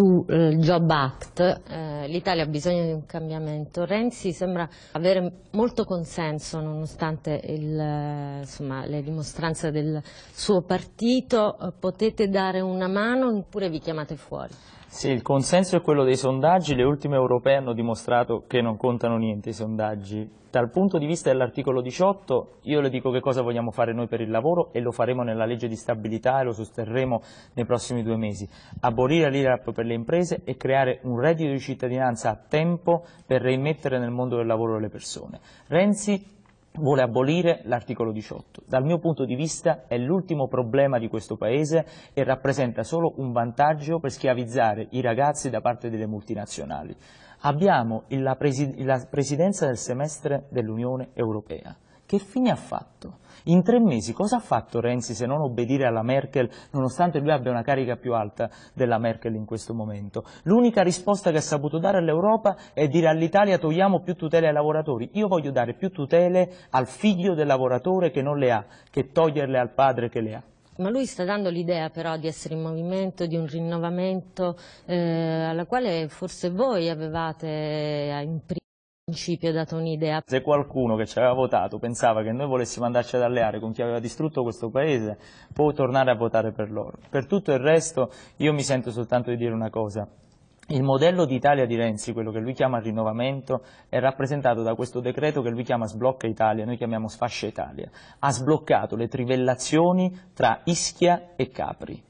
sul eh, Job Act, eh, l'Italia ha bisogno di un cambiamento. Renzi sembra avere molto consenso nonostante il, eh, insomma, le dimostranze del suo partito, eh, potete dare una mano oppure vi chiamate fuori? Sì, il consenso è quello dei sondaggi, le ultime europee hanno dimostrato che non contano niente i sondaggi. Dal punto di vista dell'articolo 18 io le dico che cosa vogliamo fare noi per il lavoro e lo faremo nella legge di stabilità e lo sosterremo nei prossimi due mesi. Abolire l'IRAP per le imprese e creare un reddito di cittadinanza a tempo per reimmettere nel mondo del lavoro le persone. Renzi vuole abolire l'articolo 18. Dal mio punto di vista è l'ultimo problema di questo Paese e rappresenta solo un vantaggio per schiavizzare i ragazzi da parte delle multinazionali. Abbiamo la, presidenza del semestre dell'Unione Europea. Che fine ha fatto? In tre mesi cosa ha fatto Renzi se non obbedire alla Merkel, nonostante lui abbia una carica più alta della Merkel in questo momento? L'unica risposta che ha saputo dare all'Europa è dire all'Italia togliamo più tutele ai lavoratori. Io voglio dare più tutele al figlio del lavoratore che non le ha, che toglierle al padre che le ha. Ma lui sta dando l'idea però di essere in movimento, di un rinnovamento eh, alla quale forse voi avevate eh, in prima principio dato un'idea. Se qualcuno che ci aveva votato pensava che noi volessimo andarci ad alleare con chi aveva distrutto questo paese, può tornare a votare per loro. Per tutto il resto io mi sento soltanto di dire una cosa. Il modello d'Italia di Renzi, quello che lui chiama rinnovamento, è rappresentato da questo decreto che lui chiama sblocca Italia, noi chiamiamo sfascia Italia. Ha sbloccato le trivellazioni tra Ischia e Capri.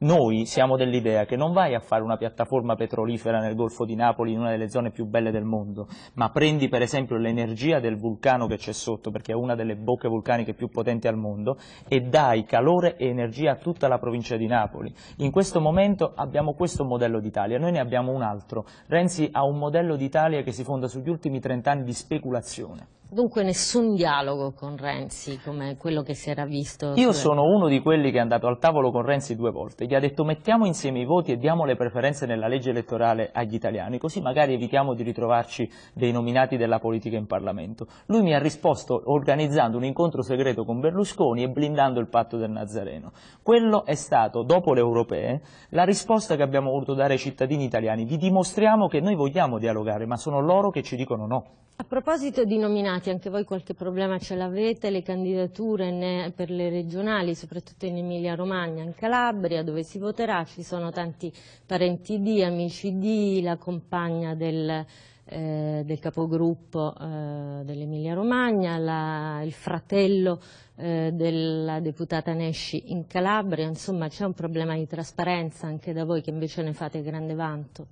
Noi siamo dell'idea che non vai a fare una piattaforma petrolifera nel Golfo di Napoli, in una delle zone più belle del mondo, ma prendi per esempio l'energia del vulcano che c'è sotto, perché è una delle bocche vulcaniche più potenti al mondo, e dai calore e energia a tutta la provincia di Napoli. In questo momento abbiamo questo modello d'Italia, noi ne abbiamo un altro. Renzi ha un modello d'Italia che si fonda sugli ultimi 30 anni di speculazione. Dunque nessun dialogo con Renzi come quello che si era visto? Io sono uno di quelli che è andato al tavolo con Renzi due volte, gli ha detto mettiamo insieme i voti e diamo le preferenze nella legge elettorale agli italiani, così magari evitiamo di ritrovarci dei nominati della politica in Parlamento. Lui mi ha risposto organizzando un incontro segreto con Berlusconi e blindando il patto del Nazareno. Quello è stato, dopo le europee, la risposta che abbiamo voluto dare ai cittadini italiani, vi dimostriamo che noi vogliamo dialogare, ma sono loro che ci dicono no. A proposito di nominati, impegnati, anche voi qualche problema ce l'avete, le candidature per le regionali, soprattutto in Emilia Romagna, in Calabria, dove si voterà, ci sono tanti parenti di, amici di, la compagna del eh, del capogruppo eh, dell'Emilia Romagna, il fratello eh, della deputata Nesci in Calabria, insomma c'è un problema di trasparenza anche da voi che invece ne fate grande vanto.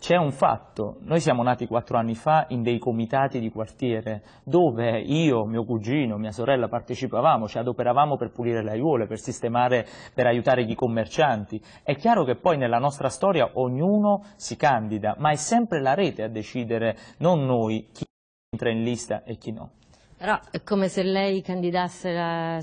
C'è un fatto, noi siamo nati quattro anni fa in dei comitati di quartiere dove io, mio cugino, mia sorella partecipavamo, ci adoperavamo per pulire le aiuole, per sistemare, per aiutare i commercianti. È chiaro che poi nella nostra storia ognuno si candida, ma è sempre la rete a decidere decidere, non noi, chi entra in lista e chi no. Però è come se lei candidasse la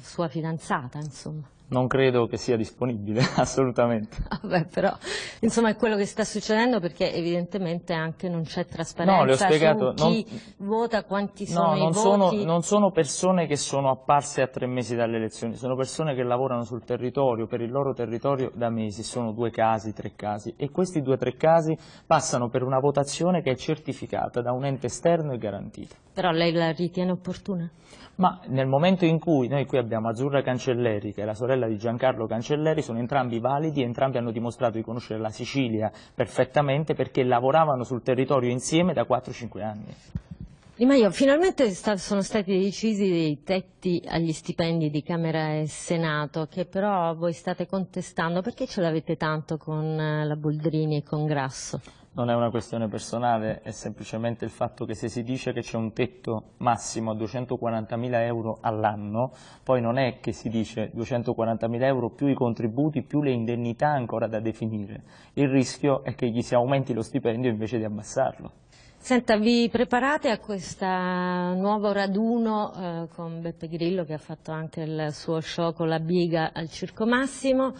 sua fidanzata, insomma. Non credo che sia disponibile, assolutamente. Vabbè, ah, però, insomma, è quello che sta succedendo perché evidentemente anche non c'è trasparenza no, le ho spiegato, chi non, vota, quanti no, non i sono, non sono persone che sono apparse a tre mesi dalle elezioni, sono persone che lavorano sul territorio, per il loro territorio da mesi, sono due casi, tre casi, e questi due o tre casi passano per una votazione che è certificata da un ente esterno e garantita. Però lei la ritiene opportuna? Ma nel momento in cui noi qui abbiamo Azzurra Cancelleri, che è la sorella di Giancarlo Cancelleri, sono entrambi validi, entrambi hanno dimostrato di conoscere la Sicilia perfettamente perché lavoravano sul territorio insieme da 4-5 anni. Di Maio, finalmente sono stati decisi dei tetti agli stipendi di Camera e Senato, che però voi state contestando. Perché ce l'avete tanto con eh, la Boldrini e con Grasso? Non è una questione personale, è semplicemente il fatto che se si dice che c'è un tetto massimo a 240.000 euro all'anno, poi non è che si dice 240.000 euro più i contributi, più le indennità ancora da definire. Il rischio è che gli si aumenti lo stipendio invece di abbassarlo. Senta, vi preparate a questo nuovo raduno eh, con Beppe Grillo che ha fatto anche il suo show con la biga al Circo Massimo?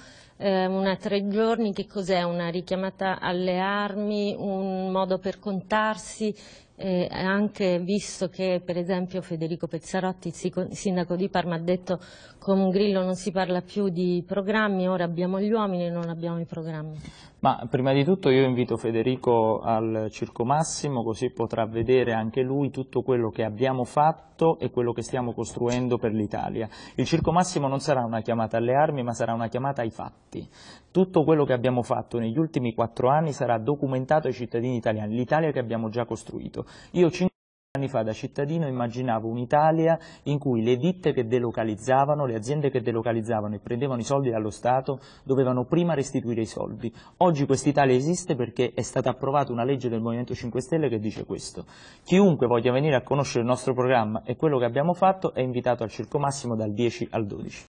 eh, una tre giorni, che cos'è? Una richiamata alle armi, un modo per contarsi, eh, anche visto che per esempio Federico Pezzarotti, sindaco di Parma, ha detto con Grillo non si parla più di programmi, ora abbiamo gli uomini e non abbiamo i programmi. Ma prima di tutto io invito Federico al Circo Massimo così potrà vedere anche lui tutto quello che abbiamo fatto e quello che stiamo costruendo per l'Italia. Il Circo Massimo non sarà una chiamata alle armi ma sarà una chiamata ai fatti fatti. Tutto quello che abbiamo fatto negli ultimi quattro anni sarà documentato ai cittadini italiani, l'Italia che abbiamo già costruito. Io cinque anni fa da cittadino immaginavo un'Italia in cui le ditte che delocalizzavano, le aziende che delocalizzavano e prendevano i soldi dallo Stato dovevano prima restituire i soldi. Oggi quest'Italia esiste perché è stata approvata una legge del Movimento 5 Stelle che dice questo. Chiunque voglia venire a conoscere il nostro programma e quello che abbiamo fatto è invitato al Circo Massimo dal 10 al 12.